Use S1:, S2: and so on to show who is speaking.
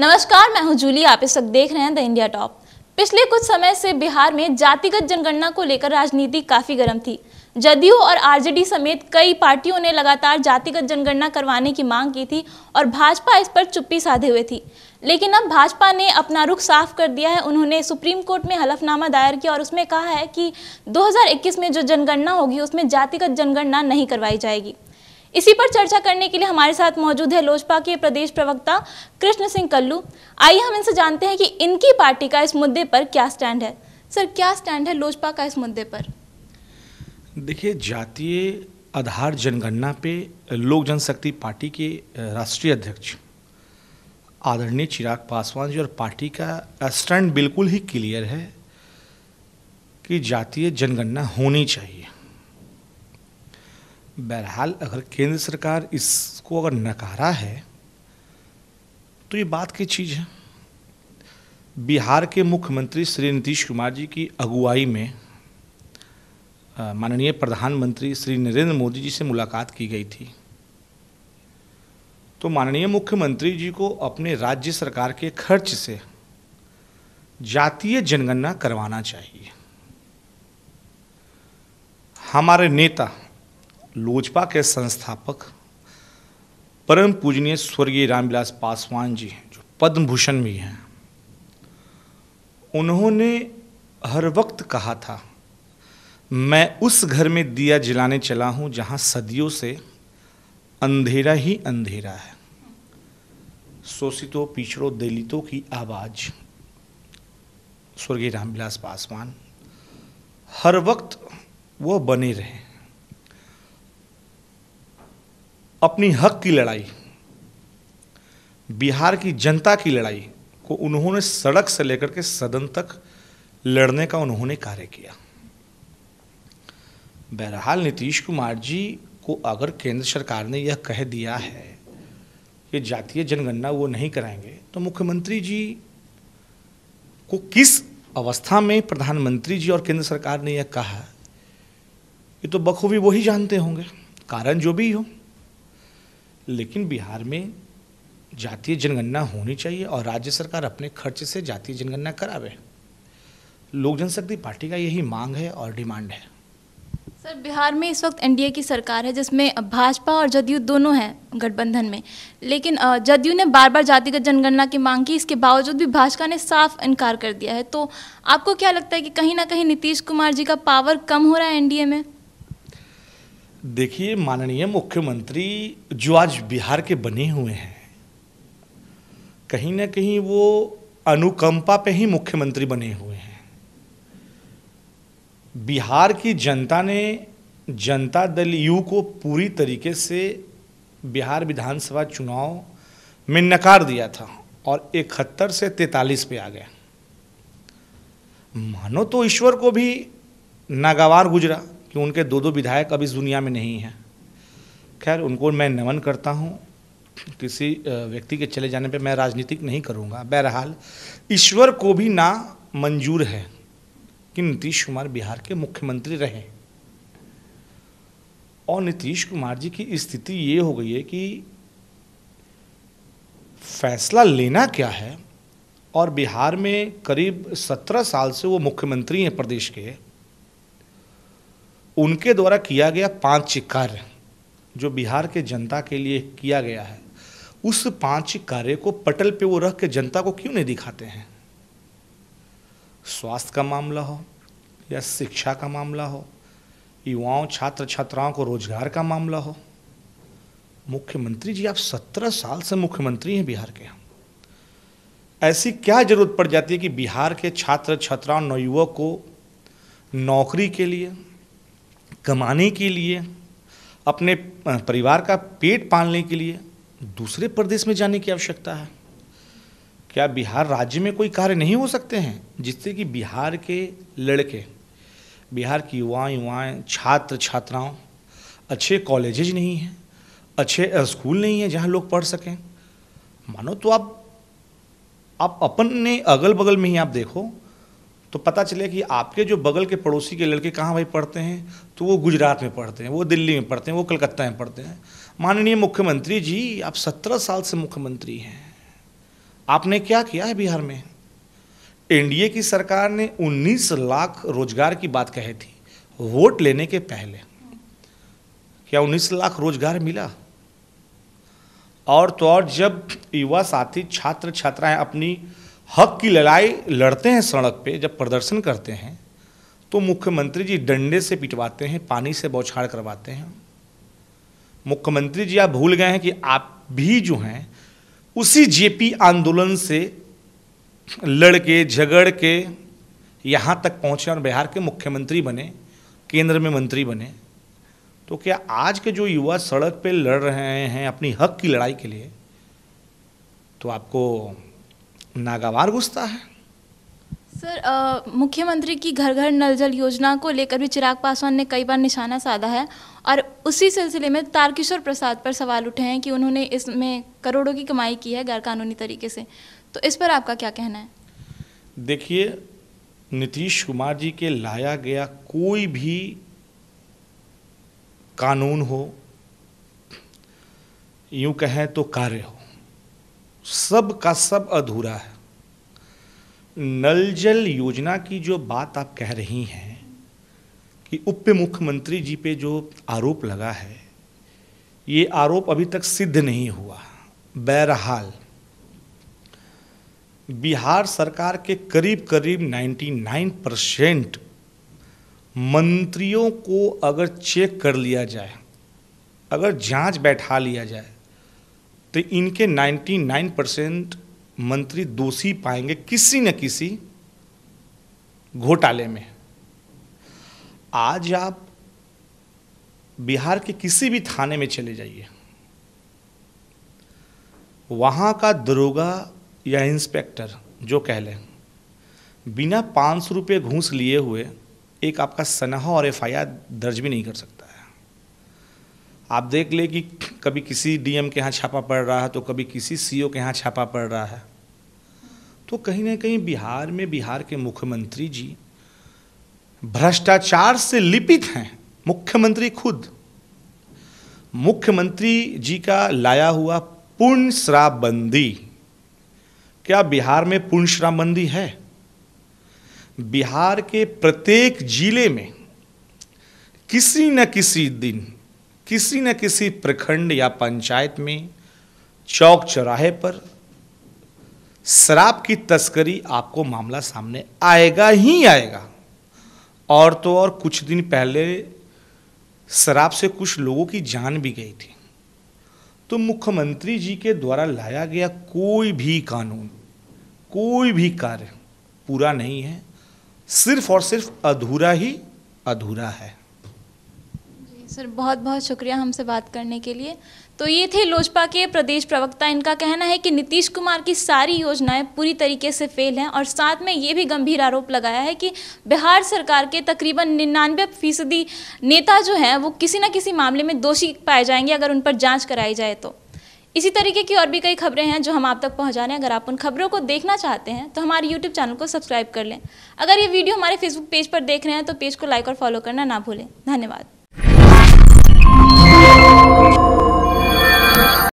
S1: नमस्कार मैं हूं जूली आप इस वक्त देख रहे हैं द इंडिया टॉप पिछले कुछ समय से बिहार में जातिगत जनगणना को लेकर राजनीति काफी गर्म थी जदयू और आरजेडी समेत कई पार्टियों ने लगातार जातिगत जनगणना करवाने की मांग की थी और भाजपा इस पर चुप्पी साधे हुए थी लेकिन अब भाजपा ने अपना रुख साफ कर दिया है उन्होंने सुप्रीम कोर्ट में हलफनामा दायर किया और उसमें कहा है कि 2021 में जो जनगणना होगी उसमें जातिगत जनगणना नहीं करवाई जाएगी इसी पर चर्चा करने के लिए हमारे साथ मौजूद है लोजपा के प्रदेश प्रवक्ता कृष्ण सिंह कल्लू आइए हम इनसे जानते हैं कि इनकी पार्टी का इस मुद्दे पर क्या स्टैंड है सर क्या स्टैंड है लोजपा का इस मुद्दे पर
S2: देखिए जातीय आधार जनगणना पे लोक जनशक्ति पार्टी के राष्ट्रीय अध्यक्ष आदरणीय चिराग पासवान जी और पार्टी का स्टैंड बिल्कुल ही क्लियर है कि जातीय जनगणना होनी चाहिए बहरहाल अगर केंद्र सरकार इसको अगर नकारा है तो ये बात की चीज़ है बिहार के मुख्यमंत्री श्री नीतीश कुमार जी की अगुवाई में माननीय प्रधानमंत्री श्री नरेंद्र मोदी जी से मुलाकात की गई थी तो माननीय मुख्यमंत्री जी को अपने राज्य सरकार के खर्च से जातीय जनगणना करवाना चाहिए हमारे नेता लोजपा के संस्थापक परम पूजनीय स्वर्गीय रामविलास पासवान जी हैं जो पद्म भूषण भी हैं उन्होंने हर वक्त कहा था मैं उस घर में दिया जलाने चला हूँ जहाँ सदियों से अंधेरा ही अंधेरा है शोषितों पिछड़ों दलितों की आवाज़ स्वर्गीय रामविलास पासवान हर वक्त वो बने रहे अपनी हक की लड़ाई बिहार की जनता की लड़ाई को उन्होंने सड़क से लेकर के सदन तक लड़ने का उन्होंने कार्य किया बहरहाल नीतीश कुमार जी को अगर केंद्र सरकार ने यह कह दिया है कि जातीय जनगणना वो नहीं कराएंगे तो मुख्यमंत्री जी को किस अवस्था में प्रधानमंत्री जी और केंद्र सरकार ने यह कहा ये तो बखूबी वही जानते होंगे कारण जो भी हो लेकिन बिहार में जातीय जनगणना होनी चाहिए और राज्य सरकार अपने खर्च से जातीय जनगणना करावे लोक जनशक्ति पार्टी का यही मांग है और डिमांड है
S1: सर बिहार में इस वक्त एनडीए की सरकार है जिसमें भाजपा और जदयू दोनों हैं गठबंधन में लेकिन जदयू ने बार बार जातिगत जनगणना की मांग की इसके बावजूद भी भाजपा ने साफ इनकार कर दिया है तो आपको क्या लगता है कि कहीं ना कहीं नीतीश कुमार जी का पावर कम हो रहा है एनडीए में
S2: देखिए माननीय मुख्यमंत्री जो आज बिहार के बने हुए हैं कहीं ना कहीं वो अनुकंपा पे ही मुख्यमंत्री बने हुए हैं बिहार की जनता ने जनता दल यू को पूरी तरीके से बिहार विधानसभा चुनाव में नकार दिया था और इकहत्तर से तैतालीस पे आ गया मानो तो ईश्वर को भी नागवार गुजरा कि उनके दो दो विधायक अब इस दुनिया में नहीं हैं खैर उनको मैं नमन करता हूँ किसी व्यक्ति के चले जाने पे मैं राजनीतिक नहीं करूँगा बहरहाल ईश्वर को भी ना मंजूर है कि नीतीश कुमार बिहार के मुख्यमंत्री रहे और नीतीश कुमार जी की स्थिति ये हो गई है कि फैसला लेना क्या है और बिहार में करीब सत्रह साल से वो मुख्यमंत्री हैं प्रदेश के उनके द्वारा किया गया पांच कार्य जो बिहार के जनता के लिए किया गया है उस पांच कार्य को पटल पे वो रख के जनता को क्यों नहीं दिखाते हैं स्वास्थ्य का मामला हो या शिक्षा का मामला हो युवाओं छात्र छात्राओं को रोजगार का मामला हो मुख्यमंत्री जी आप सत्रह साल से मुख्यमंत्री हैं बिहार के ऐसी क्या जरूरत पड़ जाती है कि बिहार के छात्र छात्राओं नौयुवक को नौकरी के लिए कमाने के लिए अपने परिवार का पेट पालने के लिए दूसरे प्रदेश में जाने की आवश्यकता है क्या बिहार राज्य में कोई कार्य नहीं हो सकते हैं जिससे कि बिहार के लड़के बिहार की युवा युवाएं छात्र छात्राओं अच्छे कॉलेजेज नहीं हैं अच्छे स्कूल नहीं हैं जहां लोग पढ़ सकें मानो तो आप आप अपन ने अगल बगल में ही आप देखो तो पता चले कि आपके जो बगल के पड़ोसी के लड़के कहाँ भाई पढ़ते हैं तो वो गुजरात में पढ़ते हैं वो दिल्ली में पढ़ते हैं वो कलकत्ता में पढ़ते हैं माननीय मुख्यमंत्री जी आप सत्रह साल से मुख्यमंत्री हैं आपने क्या किया है बिहार में एनडीए की सरकार ने 19 लाख रोजगार की बात कही थी वोट लेने के पहले क्या 19 लाख रोजगार मिला और तो और जब युवा साथी छात्र छात्राएं अपनी हक की लड़ाई लड़ते हैं सड़क पे जब प्रदर्शन करते हैं तो मुख्यमंत्री जी डंडे से पिटवाते हैं पानी से बौछार करवाते हैं मुख्यमंत्री जी आप भूल गए हैं कि आप भी जो हैं उसी जेपी आंदोलन से लड़ के झगड़ के यहाँ तक पहुँचे और बिहार के मुख्यमंत्री बने केंद्र में मंत्री बने तो क्या आज के जो युवा सड़क पे लड़ रहे हैं अपनी हक की लड़ाई के लिए तो आपको नागावार घुसता है
S1: सर मुख्यमंत्री की घर घर नल जल योजना को लेकर भी चिराग पासवान ने कई बार निशाना साधा है और उसी सिलसिले में तारकिशोर प्रसाद पर सवाल उठे हैं कि उन्होंने इसमें करोड़ों की कमाई की है गैरकानूनी तरीके से तो इस पर आपका क्या कहना है
S2: देखिए नीतीश कुमार जी के लाया गया कोई भी कानून हो यूं कहें तो कार्य हो सब का सब अधूरा है नल जल योजना की जो बात आप कह रही हैं कि उप मुख्यमंत्री जी पे जो आरोप लगा है ये आरोप अभी तक सिद्ध नहीं हुआ बहरहाल बिहार सरकार के करीब करीब 99 परसेंट मंत्रियों को अगर चेक कर लिया जाए अगर जांच बैठा लिया जाए तो इनके 99 परसेंट मंत्री दोषी पाएंगे किसी न किसी घोटाले में आज आप बिहार के किसी भी थाने में चले जाइए वहाँ का दरोगा या इंस्पेक्टर जो कह लें बिना पाँच सौ रुपये घूस लिए हुए एक आपका सनाहा और एफ दर्ज भी नहीं कर सकता आप देख ले कि कभी किसी डीएम के यहाँ छापा पड़ रहा है तो कभी किसी सीओ e के यहाँ छापा पड़ रहा है तो कहीं ना कहीं बिहार में बिहार के मुख्यमंत्री जी भ्रष्टाचार से लिपित हैं मुख्यमंत्री खुद मुख्यमंत्री जी का लाया हुआ पूर्ण शराबबंदी क्या बिहार में पूर्ण शराबबंदी है बिहार के प्रत्येक जिले में किसी न किसी दिन किसी न किसी प्रखंड या पंचायत में चौक चौराहे पर शराब की तस्करी आपको मामला सामने आएगा ही आएगा और तो और कुछ दिन पहले शराब से कुछ लोगों की जान भी गई थी तो मुख्यमंत्री जी के द्वारा लाया गया कोई भी कानून कोई भी कार्य पूरा नहीं है सिर्फ और सिर्फ अधूरा ही अधूरा है
S1: सर बहुत बहुत शुक्रिया हमसे बात करने के लिए तो ये थे लोजपा के प्रदेश प्रवक्ता इनका कहना है कि नीतीश कुमार की सारी योजनाएं पूरी तरीके से फेल हैं और साथ में ये भी गंभीर आरोप लगाया है कि बिहार सरकार के तकरीबन निन्यानवे फीसदी नेता जो हैं वो किसी न किसी मामले में दोषी पाए जाएंगे अगर उन पर जाँच कराई जाए तो इसी तरीके की और भी कई खबरें हैं जो हम आप तक पहुंचा रहे हैं अगर आप उन खबरों को देखना चाहते हैं तो हमारे यूट्यूब चैनल को सब्सक्राइब कर लें अगर ये वीडियो हमारे फेसबुक पेज पर देख रहे हैं तो पेज को लाइक और फॉलो करना ना भूलें धन्यवाद Thank you.